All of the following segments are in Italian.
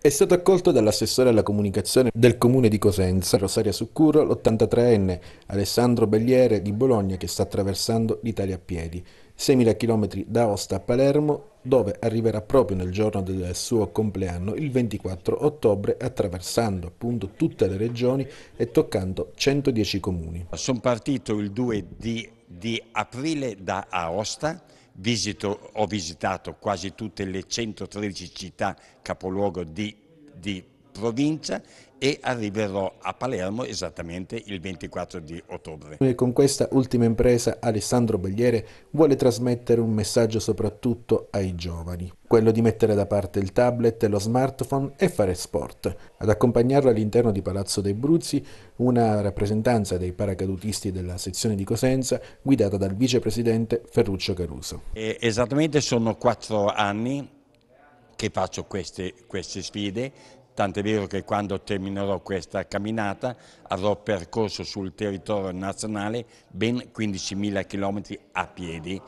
È stato accolto dall'assessore alla comunicazione del comune di Cosenza, Rosaria Succuro, l'83enne Alessandro Belliere di Bologna che sta attraversando l'Italia a piedi, 6.000 km da Osta a Palermo, dove arriverà proprio nel giorno del suo compleanno, il 24 ottobre, attraversando appunto tutte le regioni e toccando 110 comuni. Sono partito il 2 di, di aprile da Aosta Visito, ho visitato quasi tutte le 113 città capoluogo di, di provincia e arriverò a Palermo esattamente il 24 di ottobre. E con questa ultima impresa Alessandro Bagliere vuole trasmettere un messaggio soprattutto ai giovani, quello di mettere da parte il tablet lo smartphone e fare sport. Ad accompagnarlo all'interno di Palazzo dei Bruzzi una rappresentanza dei paracadutisti della sezione di Cosenza guidata dal vicepresidente Ferruccio Caruso. E esattamente sono quattro anni che faccio queste, queste sfide tant'è vero che quando terminerò questa camminata avrò percorso sul territorio nazionale ben 15.000 km a piedi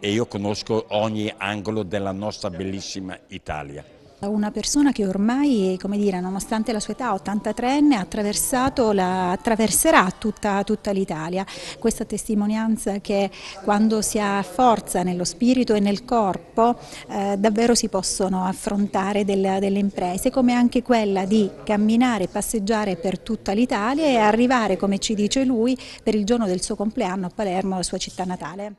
e io conosco ogni angolo della nostra bellissima Italia. Una persona che ormai, come dire, nonostante la sua età, 83enne, ha attraversato la, attraverserà tutta, tutta l'Italia. Questa testimonianza che quando si ha forza nello spirito e nel corpo eh, davvero si possono affrontare del, delle imprese, come anche quella di camminare e passeggiare per tutta l'Italia e arrivare, come ci dice lui, per il giorno del suo compleanno a Palermo, la sua città natale.